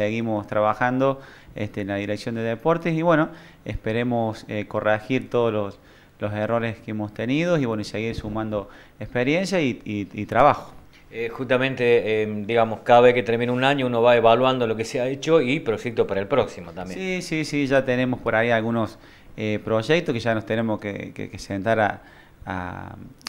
seguimos trabajando este, en la dirección de deportes y bueno, esperemos eh, corregir todos los, errores que hemos tenido y bueno, y seguir sumando experiencia y, trabajo. Eh, justamente, eh, digamos, cada vez que termina un año uno va evaluando lo que se ha hecho y proyecto para el próximo también. Sí, sí, sí, ya tenemos por ahí algunos proyectos que ya nos tenemos que, sentar a,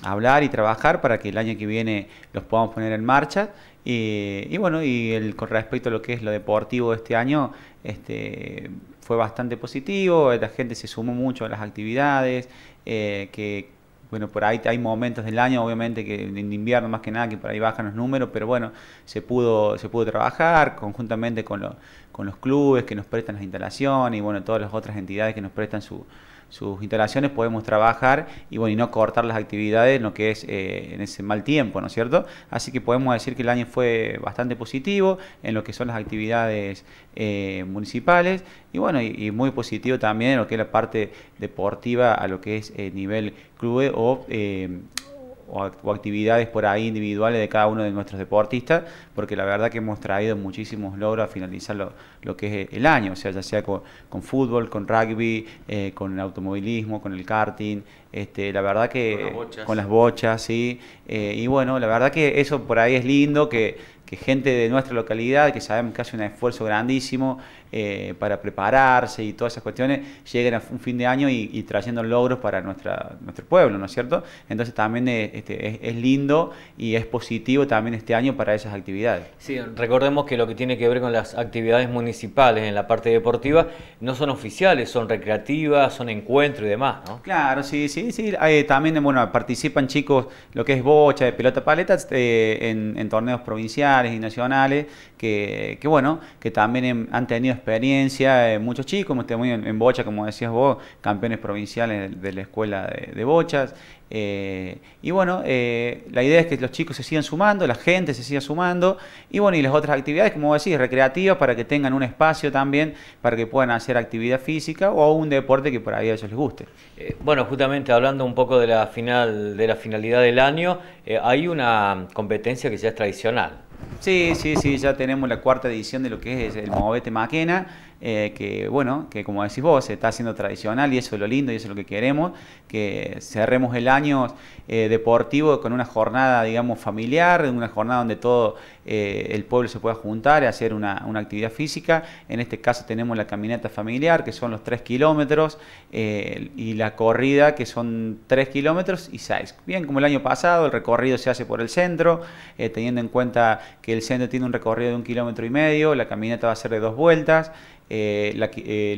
hablar y trabajar para que el año que viene los podamos poner en marcha y, bueno, y con respecto a lo que es lo deportivo de este año, este, fue bastante positivo, la gente se sumó mucho a las actividades, eh, que bueno, por ahí hay momentos del año, obviamente, que en invierno más que nada, que por ahí bajan los números, pero bueno, se pudo, se pudo trabajar conjuntamente con, con los clubes que nos prestan las instalaciones y bueno, todas las otras entidades que nos prestan su, sus instalaciones, podemos trabajar y bueno, y no cortar las actividades en lo que es eh, en ese mal tiempo, ¿no es cierto? Así que podemos decir que el año fue bastante positivo en lo que son las actividades eh, municipales y bueno, y, muy positivo también en lo que es la parte deportiva a lo que es eh, nivel club o o, actividades por ahí individuales de cada uno de nuestros deportistas, porque la verdad que hemos traído muchísimos logros a finalizar lo, que es e-, el año, o sea, ya sea con, fútbol, con rugby, eh, con el automovilismo, con el karting, este, la verdad que con las bochas, eh, y bueno, la verdad que eso por ahí es lindo, que que gente de nuestra localidad, que sabemos que hace un esfuerzo grandísimo eh, para prepararse y todas esas cuestiones, lleguen a un fin de año y, trayendo logros para nuestra, nuestro pueblo, ¿no es cierto? Entonces también eh, este, es, lindo y es positivo también este año para esas actividades. Sí, recordemos que lo que tiene que ver con las actividades municipales en la parte deportiva no son oficiales, son recreativas, son encuentros y demás, ¿no? Claro, sí, sí, sí. también, bueno, participan chicos lo que es bocha, de pelota paleta eh, en torneos provinciales y nacionales, que, bueno, que también em, han tenido experiencia, eh, muchos chicos, como tenido este en, en, Bocha, como decías vos, campeones provinciales de, la escuela de, Bochas. Eh, y bueno, eh, la idea es que los chicos se sigan sumando, la gente se siga sumando, y bueno, y las otras actividades, como decís, recreativas, para que tengan un espacio también, para que puedan hacer actividad física o un deporte que por ahí a ellos les guste. bueno, justamente hablando un poco de la final, de la finalidad del año, hay una competencia que ya es tradicional, Sí, sí, sí, ya tenemos la cuarta edición de lo que es el Movete Maquena eh, que bueno, que como decís vos, se está haciendo tradicional y eso es lo lindo y eso es lo que queremos, que cerremos el año eh, deportivo con una jornada, digamos, familiar, una jornada donde todo eh, el pueblo se pueda juntar y hacer una, actividad física. En este caso tenemos la caminata familiar, que son los 3 kilómetros, y la corrida, que son 3 kilómetros y 6. Bien, como el año pasado, el recorrido se hace por el centro, teniendo en cuenta que el centro tiene un recorrido de un kilómetro y medio, la caminata va a ser de dos vueltas, eh, eh,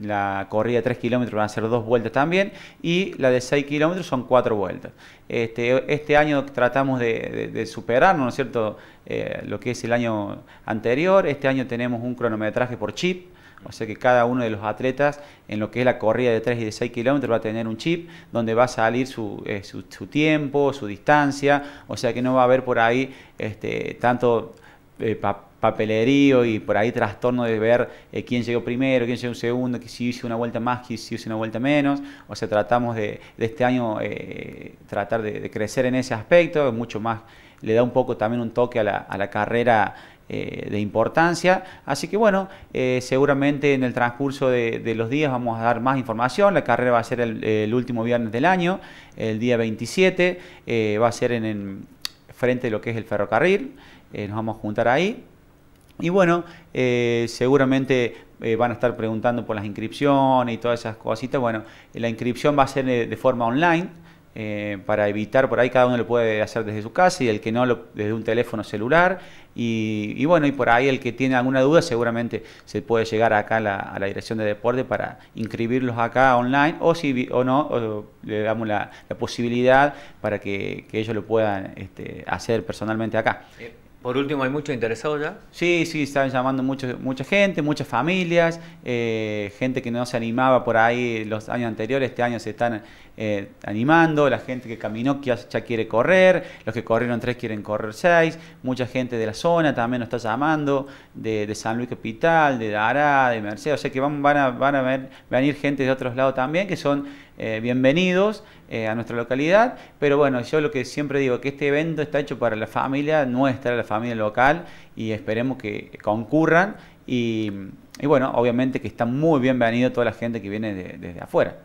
la, corrida de 3 kilómetros van a ser dos vueltas también y la de 6 kilómetros son cuatro vueltas. Este, este año tratamos de, superar superarnos, ¿no es cierto?, eh, lo que es el año anterior. Este año tenemos un cronometraje por chip, o sea que cada uno de los atletas en lo que es la corrida de 3 y de 6 kilómetros va a tener un chip donde va a salir su, tiempo, su distancia. O sea que no va a haber por ahí este, tanto papelerío y por ahí trastorno de ver eh, quién llegó primero, quién llegó segundo, que si hice una vuelta más, que si hice una vuelta menos. O sea, tratamos de, este año eh, tratar de, crecer en ese aspecto, mucho más, le da un poco también un toque a la, carrera. Eh, de importancia. Así que bueno, seguramente en el transcurso de, los días vamos a dar más información. La carrera va a ser el, último viernes del año, el día 27, va a ser en, frente de lo que es el ferrocarril. nos vamos a juntar ahí. Y bueno, eh, seguramente eh, van a estar preguntando por las inscripciones y todas esas cositas. Bueno, la inscripción va a ser eh, de, forma online. para evitar por ahí cada uno lo puede hacer desde su casa y el que no lo, desde un teléfono celular y, bueno y por ahí el que tiene alguna duda seguramente se puede llegar acá a la, dirección de deporte para inscribirlos acá online o si o no le damos la, posibilidad para que, ellos lo puedan este, hacer personalmente acá por último, ¿hay muchos interesados ya? Sí, sí, están llamando mucho, mucha gente, muchas familias, eh, gente que no se animaba por ahí los años anteriores, este año se están eh, animando, la gente que caminó ya, quiere correr, los que corrieron tres quieren correr seis, mucha gente de la zona también nos está llamando, de, San Luis Capital, de Dará, de Mercedes, o sea que van, van a, van a ver, venir gente de otros lados también, que son eh, bienvenidos eh, a nuestra localidad. Pero bueno, yo lo que siempre digo, que este evento está hecho para la familia nuestra, la familia local, y esperemos que concurran. Y, bueno, obviamente que está muy bienvenido toda la gente que viene desde afuera.